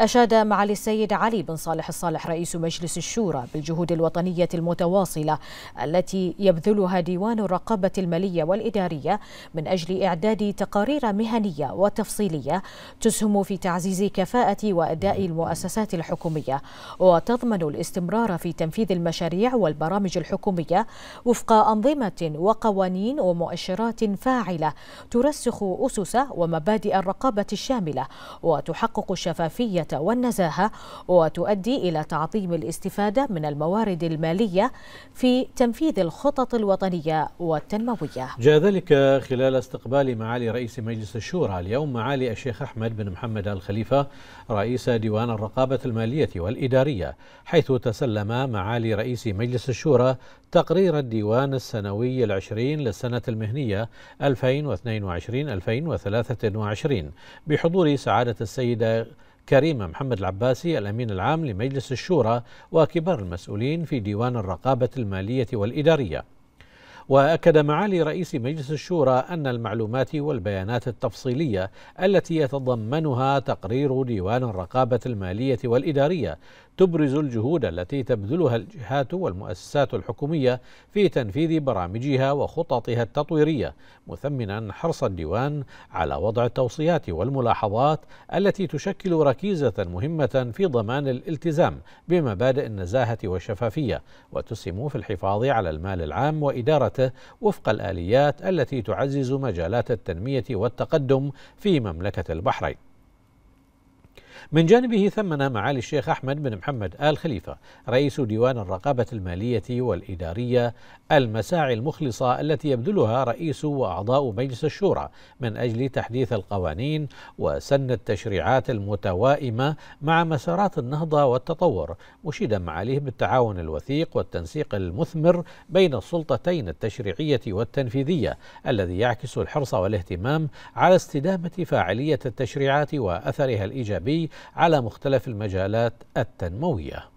أشاد معالي السيد علي بن صالح الصالح رئيس مجلس الشورى بالجهود الوطنية المتواصلة التي يبذلها ديوان الرقابة المالية والإدارية من أجل إعداد تقارير مهنية وتفصيلية تسهم في تعزيز كفاءة وأداء المؤسسات الحكومية وتضمن الاستمرار في تنفيذ المشاريع والبرامج الحكومية وفق أنظمة وقوانين ومؤشرات فاعلة ترسخ أسس ومبادئ الرقابة الشاملة وتحقق الشفافية والنزاهة وتؤدي إلى تعظيم الاستفادة من الموارد المالية في تنفيذ الخطط الوطنية والتنموية جاء ذلك خلال استقبال معالي رئيس مجلس الشورى اليوم معالي الشيخ أحمد بن محمد الخليفة رئيس ديوان الرقابة المالية والإدارية حيث تسلم معالي رئيس مجلس الشورى تقرير الديوان السنوي العشرين للسنة المهنية 2022-2023 بحضور سعادة السيدة كريمة محمد العباسي الأمين العام لمجلس الشورى وكبار المسؤولين في ديوان الرقابة المالية والإدارية واكد معالي رئيس مجلس الشورى ان المعلومات والبيانات التفصيليه التي يتضمنها تقرير ديوان الرقابه الماليه والاداريه تبرز الجهود التي تبذلها الجهات والمؤسسات الحكوميه في تنفيذ برامجها وخططها التطويريه مثمنا حرص الديوان على وضع التوصيات والملاحظات التي تشكل ركيزه مهمه في ضمان الالتزام بمبادئ النزاهه والشفافيه وتسهم في الحفاظ على المال العام وادارته وفق الاليات التي تعزز مجالات التنميه والتقدم في مملكه البحرين من جانبه ثمن معالي الشيخ أحمد بن محمد آل خليفة رئيس ديوان الرقابة المالية والإدارية المساعي المخلصة التي يبذلها رئيس وأعضاء مجلس الشورى من أجل تحديث القوانين وسن التشريعات المتوائمة مع مسارات النهضة والتطور مشيدا معاليه بالتعاون الوثيق والتنسيق المثمر بين السلطتين التشريعية والتنفيذية الذي يعكس الحرص والاهتمام على استدامة فاعلية التشريعات وأثرها الإيجابي على مختلف المجالات التنمويه